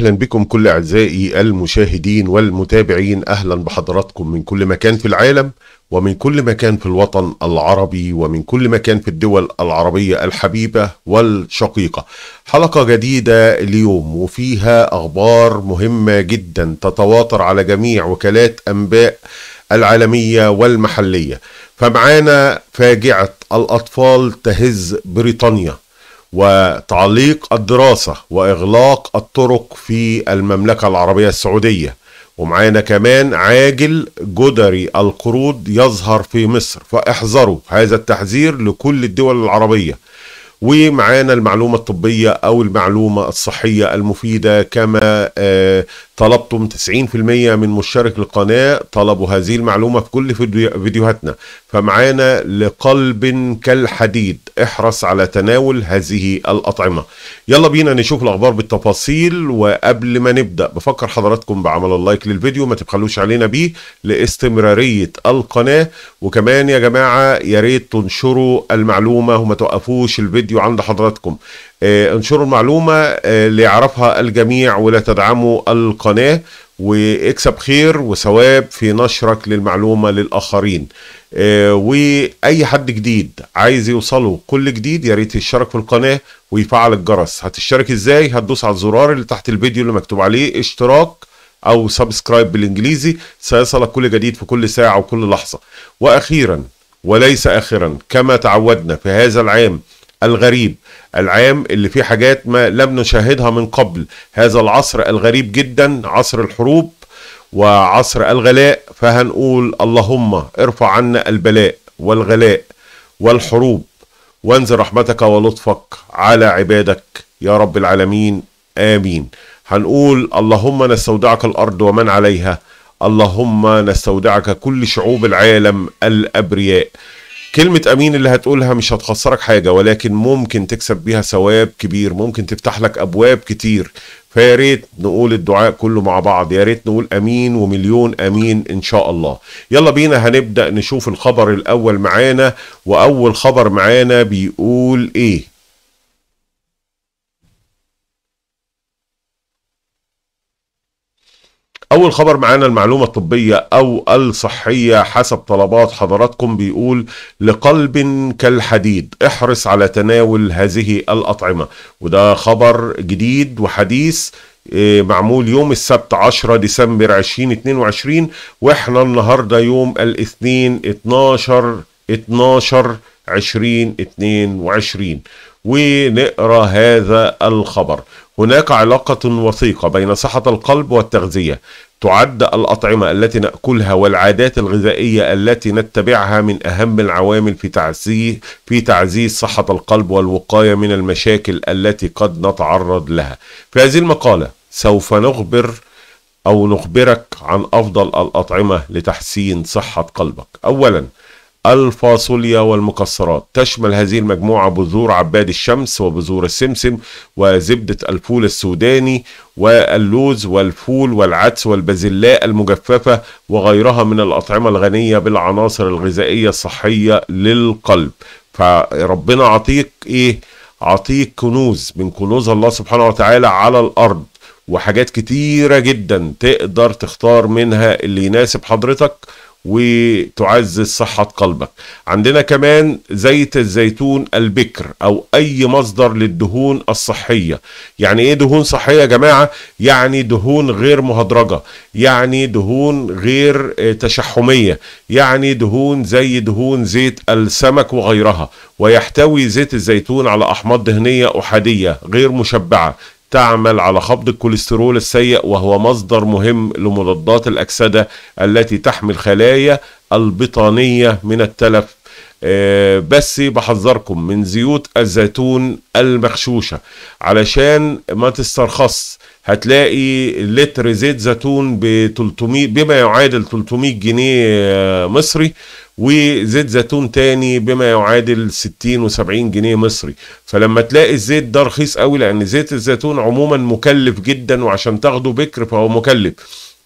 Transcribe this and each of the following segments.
اهلا بكم كل اعزائي المشاهدين والمتابعين اهلا بحضراتكم من كل مكان في العالم ومن كل مكان في الوطن العربي ومن كل مكان في الدول العربيه الحبيبه والشقيقه. حلقه جديده اليوم وفيها اخبار مهمه جدا تتواتر على جميع وكالات انباء العالميه والمحليه. فمعانا فاجعه الاطفال تهز بريطانيا وتعليق الدراسة وإغلاق الطرق في المملكة العربية السعودية ومعانا كمان عاجل جدري القروض يظهر في مصر فاحذروا هذا التحذير لكل الدول العربية ومعانا المعلومة الطبية أو المعلومة الصحية المفيدة كما آه، طلبتم 90% من مشترك القناة طلبوا هذه المعلومة في كل فيديوهاتنا فمعانا لقلب كالحديد احرص على تناول هذه الأطعمة يلا بينا نشوف الأخبار بالتفاصيل وقبل ما نبدأ بفكر حضراتكم بعمل اللايك للفيديو ما تبخلوش علينا بيه لاستمرارية القناة وكمان يا جماعة يا ريت تنشروا المعلومة وما توقفوش الفيديو عند حضراتكم آه، انشروا المعلومة آه، ليعرفها الجميع ولا تدعموا القناة واكسب خير وثواب في نشرك للمعلومه للاخرين آه واي حد جديد عايز يوصله كل جديد يا ريت يشترك في القناه ويفعل الجرس هتشترك ازاي هتدوس على الزرار اللي تحت الفيديو اللي مكتوب عليه اشتراك او سبسكرايب بالانجليزي سيصلك كل جديد في كل ساعه وكل لحظه واخيرا وليس اخرا كما تعودنا في هذا العام الغريب العام اللي فيه حاجات ما لم نشاهدها من قبل هذا العصر الغريب جدا عصر الحروب وعصر الغلاء فهنقول اللهم ارفع عنا البلاء والغلاء والحروب وانزل رحمتك ولطفك على عبادك يا رب العالمين امين هنقول اللهم نستودعك الارض ومن عليها اللهم نستودعك كل شعوب العالم الابرياء كلمة أمين اللي هتقولها مش هتخسرك حاجة ولكن ممكن تكسب بيها ثواب كبير ممكن تفتح لك أبواب كتير فيا ريت نقول الدعاء كله مع بعض يا ريت نقول امين ومليون امين ان شاء الله يلا بينا هنبدا نشوف الخبر الاول معانا واول خبر معانا بيقول ايه اول خبر معانا المعلومه الطبيه او الصحيه حسب طلبات حضراتكم بيقول لقلب كالحديد احرص على تناول هذه الاطعمه وده خبر جديد وحديث آه، معمول يوم السبت 10 ديسمبر 2022 واحنا النهارده يوم الاثنين 12 12 2022 ونقرا هذا الخبر هناك علاقة وثيقة بين صحة القلب والتغذية تعد الأطعمة التي نأكلها والعادات الغذائية التي نتبعها من أهم العوامل في تعزيز في تعزيز صحة القلب والوقاية من المشاكل التي قد نتعرض لها. في هذه المقالة سوف نخبر أو نخبرك عن أفضل الأطعمة لتحسين صحة قلبك. أولاً الفاصوليا والمكسرات تشمل هذه المجموعة بذور عباد الشمس وبذور السمسم وزبدة الفول السوداني واللوز والفول والعدس والبازلاء المجففة وغيرها من الأطعمة الغنية بالعناصر الغذائية الصحية للقلب فربنا عطيك إيه؟ عطيك كنوز من كنوز الله سبحانه وتعالى على الأرض وحاجات كتيرة جدا تقدر تختار منها اللي يناسب حضرتك وتعزز صحة قلبك عندنا كمان زيت الزيتون البكر أو أي مصدر للدهون الصحية يعني إيه دهون صحية يا جماعة؟ يعني دهون غير مهدرجة يعني دهون غير آه، تشحمية يعني دهون زي دهون زيت السمك وغيرها ويحتوي زيت الزيتون على أحماض دهنية أحادية غير مشبعة تعمل على خفض الكوليسترول السيء وهو مصدر مهم لمضادات الأكسدة التي تحمي الخلايا البطانية من التلف آه، بس بحذركم من زيوت الزيتون المغشوشه علشان ما تسترخص هتلاقي لتر زيت زيتون ب 300 بما يعادل 300 جنيه آه، مصري وزيت زيتون تاني بما يعادل 60 و70 جنيه مصري فلما تلاقي الزيت ده رخيص قوي لان زيت الزيتون عموما مكلف جدا وعشان تاخده بكر فهو مكلف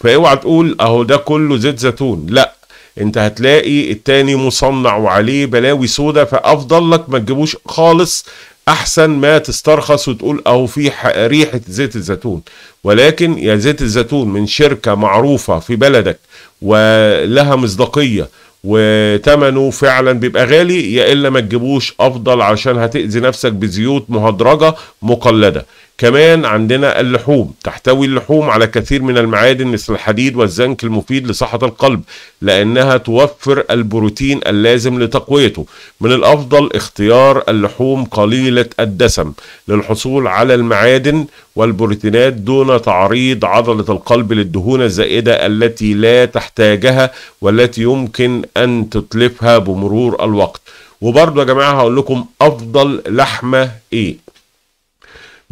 فاوعى تقول اهو ده كله زيت زيتون لا انت هتلاقي التاني مصنع وعليه بلاوي سودا فافضل لك ما تجيبوش خالص احسن ما تسترخص وتقول او في ريحه زيت الزيتون ولكن يا زيت الزيتون من شركه معروفه في بلدك ولها مصداقيه وتمنه فعلا بيبقى غالي يا الا ما تجيبوش افضل عشان هتاذي نفسك بزيوت مهدرجه مقلده كمان عندنا اللحوم تحتوي اللحوم على كثير من المعادن مثل الحديد والزنك المفيد لصحة القلب لأنها توفر البروتين اللازم لتقويته من الأفضل اختيار اللحوم قليلة الدسم للحصول على المعادن والبروتينات دون تعريض عضلة القلب للدهون الزائدة التي لا تحتاجها والتي يمكن أن تتلفها بمرور الوقت وبرضه يا جماعة هقول لكم أفضل لحمة إيه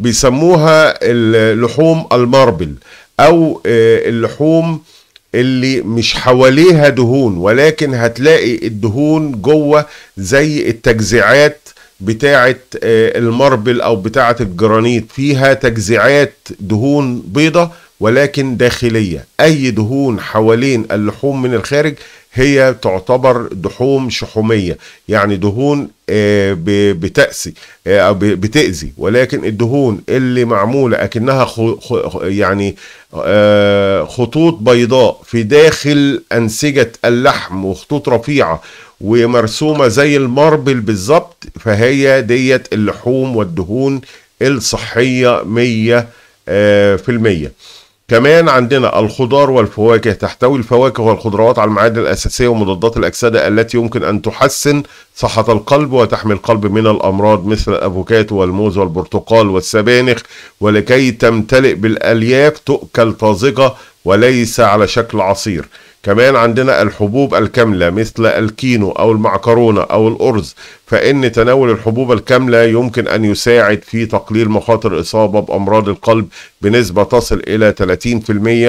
بيسموها اللحوم الماربل او آه، اللحوم اللي مش حواليها دهون ولكن هتلاقي الدهون جوه زي التجزيعات بتاعة آه، الماربل او بتاعة الجرانيت فيها تجزيعات دهون بيضة ولكن داخلية اي دهون حوالين اللحوم من الخارج هي تعتبر دحوم شحومية يعني دهون آه، بتأسي آه، أو بتأذي ولكن الدهون اللي معمولة أكنها يعني آه، خطوط بيضاء في داخل أنسجة اللحم وخطوط رفيعة ومرسومة زي الماربل بالظبط فهي ديت اللحوم والدهون الصحية مية في المية كمان عندنا الخضار والفواكه تحتوي الفواكه والخضروات على المعادن الأساسية ومضادات الأكسدة التي يمكن أن تحسن صحة القلب وتحمي القلب من الأمراض مثل الأفوكاتو والموز والبرتقال والسبانخ ولكي تمتلئ بالألياف تؤكل طازجة وليس على شكل عصير كمان عندنا الحبوب الكاملة مثل الكينو أو المعكرونة أو الأرز فإن تناول الحبوب الكاملة يمكن أن يساعد في تقليل مخاطر الإصابة بأمراض القلب بنسبة تصل إلى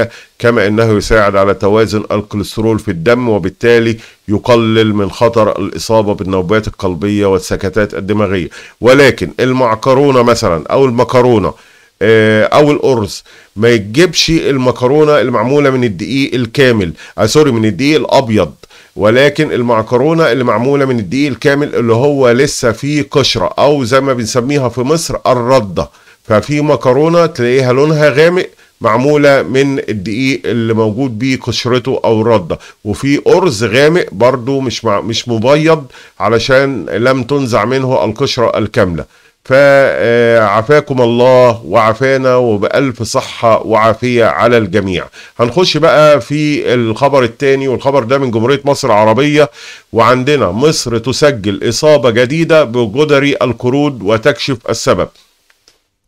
30% كما أنه يساعد على توازن الكوليسترول في الدم وبالتالي يقلل من خطر الإصابة بالنوبات القلبية والسكتات الدماغية ولكن المعكرونة مثلا أو المكرونة آه، او الارز ما يجيبش المكرونه المعموله من الدقيق الكامل آه سوري من الدقيق الابيض ولكن المعكرونه اللي معموله من الدقيق الكامل اللي هو لسه فيه قشره او زي ما بنسميها في مصر الرده ففي مكرونه تلاقيها لونها غامق معموله من الدقيق اللي موجود بيه قشرته او الرده وفي ارز غامق برده مش مع مش مبيض علشان لم تنزع منه القشره الكامله فعافاكم الله وعافانا وبألف صحة وعافية على الجميع هنخش بقى في الخبر الثاني والخبر ده من جمهورية مصر العربية وعندنا مصر تسجل إصابة جديدة بجدري القرود وتكشف السبب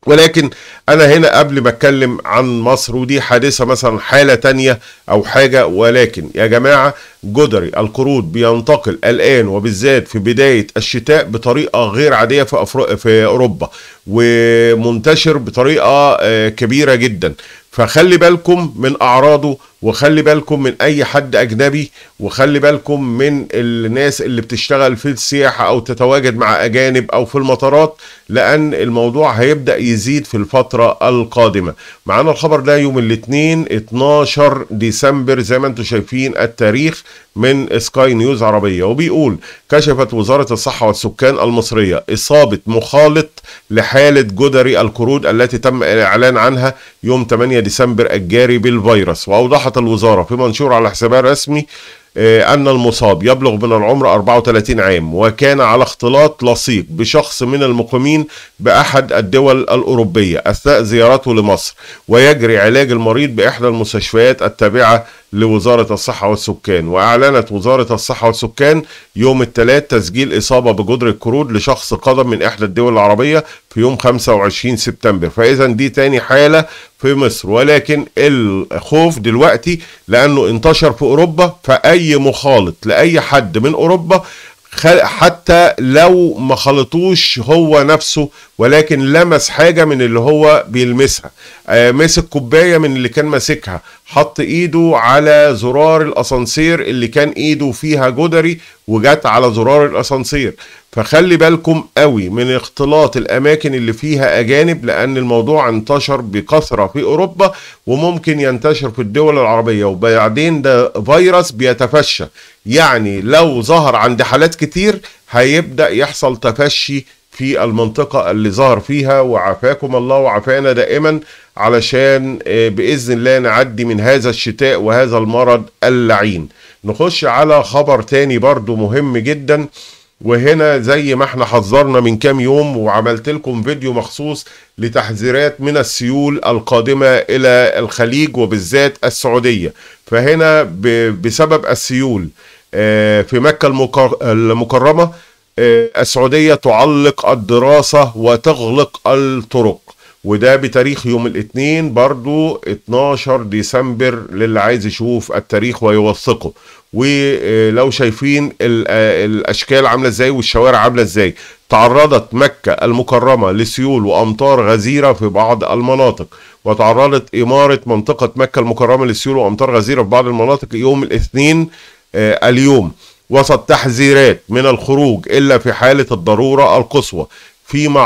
ولكن انا هنا قبل ما اتكلم عن مصر ودي حادثه مثلا حاله تانية او حاجه ولكن يا جماعه جدري القرود بينتقل الان وبالذات في بدايه الشتاء بطريقه غير عاديه في أفر... في اوروبا ومنتشر بطريقه آه، كبيره جدا فخلي بالكم من اعراضه وخلي بالكم من اي حد اجنبي وخلي بالكم من الناس اللي بتشتغل في السياحه او تتواجد مع اجانب او في المطارات لان الموضوع هيبدا يزيد في الفتره القادمه معانا الخبر ده يوم الاثنين 12 ديسمبر زي ما انتم شايفين التاريخ من سكاي نيوز عربيه وبيقول كشفت وزاره الصحه والسكان المصريه اصابه مخالط لحاله جدري القرود التي تم الاعلان عنها يوم 8 ديسمبر الجاري بالفيروس واوضح أوضحت الوزارة في منشور على حسابها الرسمي آه، أن المصاب يبلغ من العمر 34 عام وكان على اختلاط لصيق بشخص من المقيمين بأحد الدول الأوروبية أثناء زيارته لمصر ويجري علاج المريض بإحدى المستشفيات التابعة لوزارة الصحة والسكان وأعلنت وزارة الصحة والسكان يوم الثلاث تسجيل إصابة بجدر الكرود لشخص قدم من إحدى الدول العربية في يوم 25 سبتمبر فإذا دي تاني حالة في مصر ولكن الخوف دلوقتي لأنه انتشر في أوروبا فأي مخالط لأي حد من أوروبا حتى لو ما خلطوش هو نفسه ولكن لمس حاجه من اللي هو بيلمسها آه، مسك كوبايه من اللي كان ماسكها حط ايده على زرار الاسانسير اللي كان ايده فيها جدري وجت على زرار الاسانسير فخلي بالكم قوي من اختلاط الاماكن اللي فيها اجانب لان الموضوع انتشر بكثره في اوروبا وممكن ينتشر في الدول العربيه وبعدين ده فيروس بيتفشى يعني لو ظهر عند حالات كتير هيبدا يحصل تفشي في المنطقة اللي ظهر فيها وعافاكم الله وعافانا دائما علشان آه، بإذن الله نعدي من هذا الشتاء وهذا المرض اللعين نخش على خبر تاني برضو مهم جدا وهنا زي ما احنا حذرنا من كام يوم وعملت لكم فيديو مخصوص لتحذيرات من السيول القادمة إلى الخليج وبالذات السعودية فهنا بسبب السيول آه، في مكة المكرمة آه، السعودية تعلق الدراسة وتغلق الطرق وده بتاريخ يوم الاثنين برضو 12 ديسمبر للي عايز يشوف التاريخ ويوثقه ولو شايفين آه، الاشكال عامله ازاي والشوارع عامله ازاي تعرضت مكه المكرمه لسيول وامطار غزيره في بعض المناطق وتعرضت اماره منطقه مكه المكرمه لسيول وامطار غزيره في بعض المناطق يوم الاثنين آه، اليوم وسط تحذيرات من الخروج إلا في حالة الضرورة القصوى فيما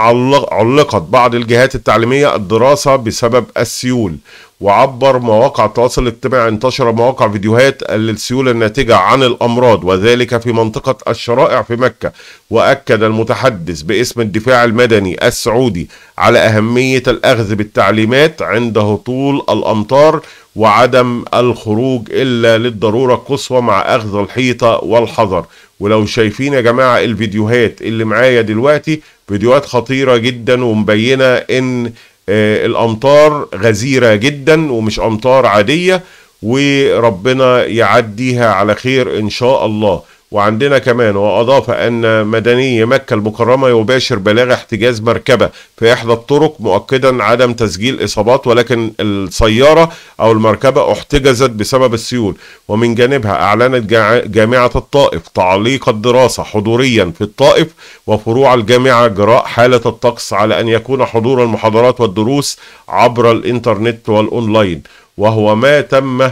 علقت بعض الجهات التعليمية الدراسة بسبب السيول وعبر مواقع التواصل الاجتماعي انتشر مواقع فيديوهات للسيولة الناتجة عن الأمراض وذلك في منطقة الشرائع في مكة وأكد المتحدث باسم الدفاع المدني السعودي على أهمية الأخذ بالتعليمات عند هطول الأمطار وعدم الخروج إلا للضرورة القصوى مع أخذ الحيطة والحذر ولو شايفين يا جماعة الفيديوهات اللي معايا دلوقتي فيديوهات خطيرة جدا ومبينة إن آه، الامطار غزيره جدا ومش امطار عاديه وربنا يعديها على خير ان شاء الله وعندنا كمان وأضاف أن مدني مكة المكرمة يباشر بلاغ احتجاز مركبة في إحدى الطرق مؤكدا عدم تسجيل إصابات ولكن السيارة أو المركبة احتجزت بسبب السيول ومن جانبها أعلنت جامعة الطائف تعليق الدراسة حضوريا في الطائف وفروع الجامعة جراء حالة الطقس على أن يكون حضور المحاضرات والدروس عبر الإنترنت والأونلاين وهو ما تم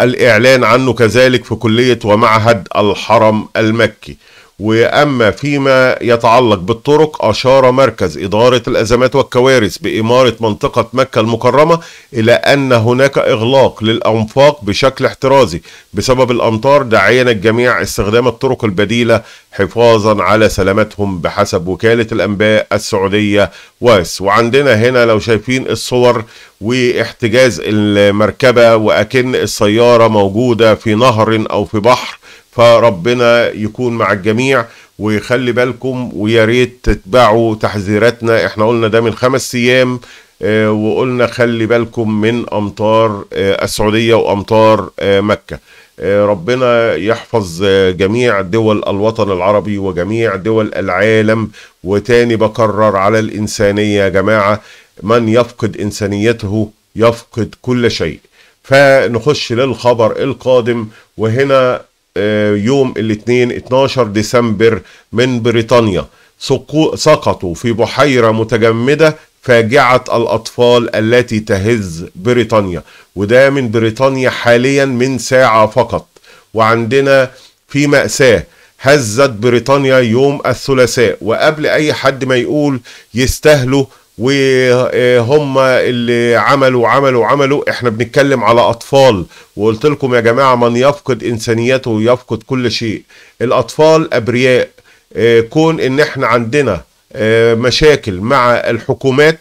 الإعلان عنه كذلك في كلية ومعهد الحرم المكي واما فيما يتعلق بالطرق اشار مركز اداره الازمات والكوارث باماره منطقه مكه المكرمه الى ان هناك اغلاق للانفاق بشكل احترازي بسبب الامطار داعيا الجميع استخدام الطرق البديله حفاظا على سلامتهم بحسب وكاله الانباء السعوديه واس وعندنا هنا لو شايفين الصور واحتجاز المركبه واكن السياره موجوده في نهر او في بحر فربنا يكون مع الجميع ويخلي بالكم ويا ريت تتبعوا تحذيراتنا احنا قلنا ده من خمس ايام آه، وقلنا خلي بالكم من امطار آه، السعوديه وامطار آه، مكه ربنا يحفظ جميع دول الوطن العربي وجميع دول العالم وتاني بكرر على الانسانيه يا جماعه من يفقد انسانيته يفقد كل شيء فنخش للخبر القادم وهنا آه، يوم الاثنين 12 ديسمبر من بريطانيا سقطوا في بحيرة متجمدة فاجعة الأطفال التي تهز بريطانيا وده من بريطانيا حاليا من ساعة فقط وعندنا في مأساة هزت بريطانيا يوم الثلاثاء وقبل أي حد ما يقول يستاهلوا وهم اللي عملوا عملوا عملوا احنا بنتكلم على اطفال وقلت لكم يا جماعه من يفقد انسانيته يفقد كل شيء الاطفال ابرياء آه، كون ان احنا عندنا آه، مشاكل مع الحكومات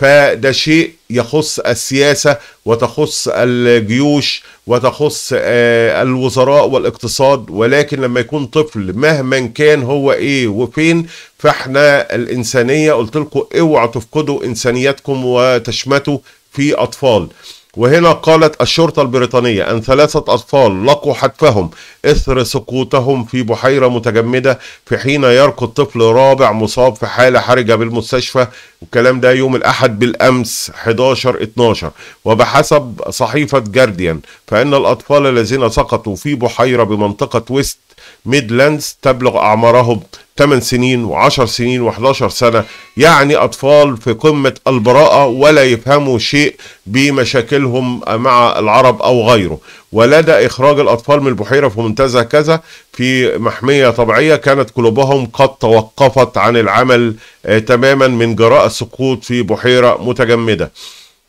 فده شيء يخص السياسة وتخص الجيوش وتخص آه، الوزراء والاقتصاد ولكن لما يكون طفل مهما كان هو ايه وفين فاحنا الانسانية قلت لكم اوعوا تفقدوا انسانيتكم وتشمتوا في اطفال وهنا قالت الشرطة البريطانية أن ثلاثة أطفال لقوا حتفهم إثر سقوطهم في بحيرة متجمدة في حين يركض طفل رابع مصاب في حالة حرجة بالمستشفى والكلام ده يوم الأحد بالأمس 11-12 وبحسب صحيفة جارديان فإن الأطفال الذين سقطوا في بحيرة بمنطقة ويست ميدلاندز تبلغ أعمارهم 8 سنين و10 سنين و11 سنة يعني أطفال في قمة البراءة ولا يفهموا شيء بمشاكلهم مع العرب أو غيره ولدى إخراج الأطفال من البحيرة في منتزه كذا في محمية طبيعية كانت قلوبهم قد توقفت عن العمل آه، تماما من جراء السقوط في بحيرة متجمدة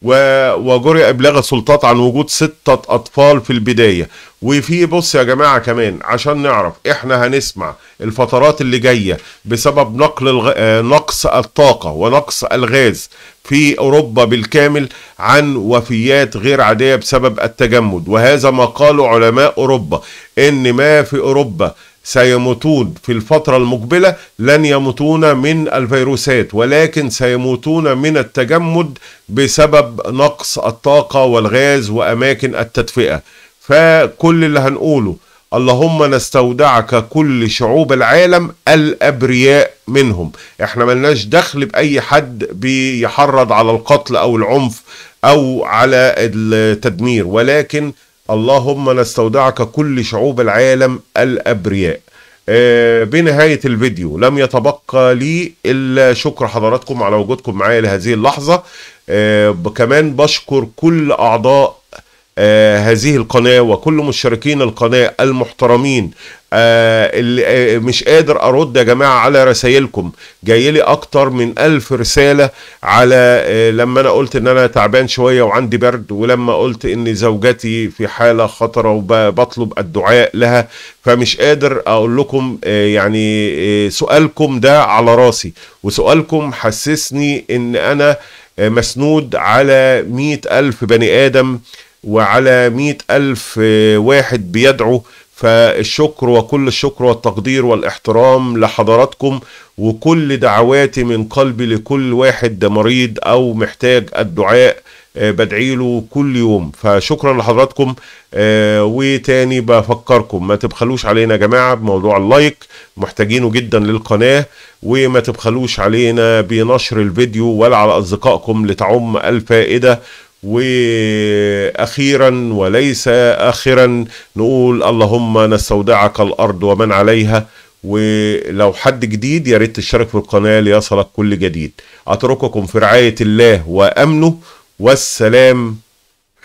وجرئ ابلاغ السلطات عن وجود ستة اطفال في البداية وفي بص يا جماعة كمان عشان نعرف احنا هنسمع الفترات اللي جاية بسبب نقل الغ... آه، نقص الطاقة ونقص الغاز في اوروبا بالكامل عن وفيات غير عادية بسبب التجمد وهذا ما قاله علماء اوروبا ان ما في اوروبا سيموتون في الفترة المقبلة لن يموتون من الفيروسات ولكن سيموتون من التجمد بسبب نقص الطاقة والغاز وأماكن التدفئة فكل اللي هنقوله اللهم نستودعك كل شعوب العالم الأبرياء منهم احنا ملناش دخل بأي حد بيحرض على القتل أو العنف أو على التدمير ولكن اللهم نستودعك كل شعوب العالم الأبرياء آه، بنهاية الفيديو لم يتبقى لي إلا شكر حضراتكم على وجودكم معايا لهذه اللحظة آه، كمان بشكر كل أعضاء آه، هذه القناة وكل مشتركين القناة المحترمين آه، اللي آه، مش قادر أرد يا جماعة على رسائلكم جاي لي أكتر من ألف رسالة على لما أنا قلت إن أنا تعبان شوية وعندي برد ولما قلت إن زوجتي في حالة خطرة وبطلب الدعاء لها فمش قادر أقول لكم يعني سؤالكم ده على راسي وسؤالكم حسسني إن أنا مسنود على مئة ألف بني آدم وعلى مئة ألف آه، واحد بيدعو فالشكر وكل الشكر والتقدير والاحترام لحضراتكم وكل دعواتي من قلبي لكل واحد مريض أو محتاج الدعاء آه، بدعي له كل يوم فشكرا لحضراتكم آه، وتاني بفكركم ما تبخلوش علينا يا جماعه بموضوع اللايك محتاجينه جدا للقناه وما تبخلوش علينا بنشر الفيديو ولا على اصدقائكم لتعم الفائده واخيرا وليس اخرا نقول اللهم نستودعك الارض ومن عليها ولو حد جديد يا ريت تشترك في القناه ليصلك كل جديد اترككم في رعايه الله وامنه والسلام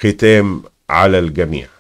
ختام على الجميع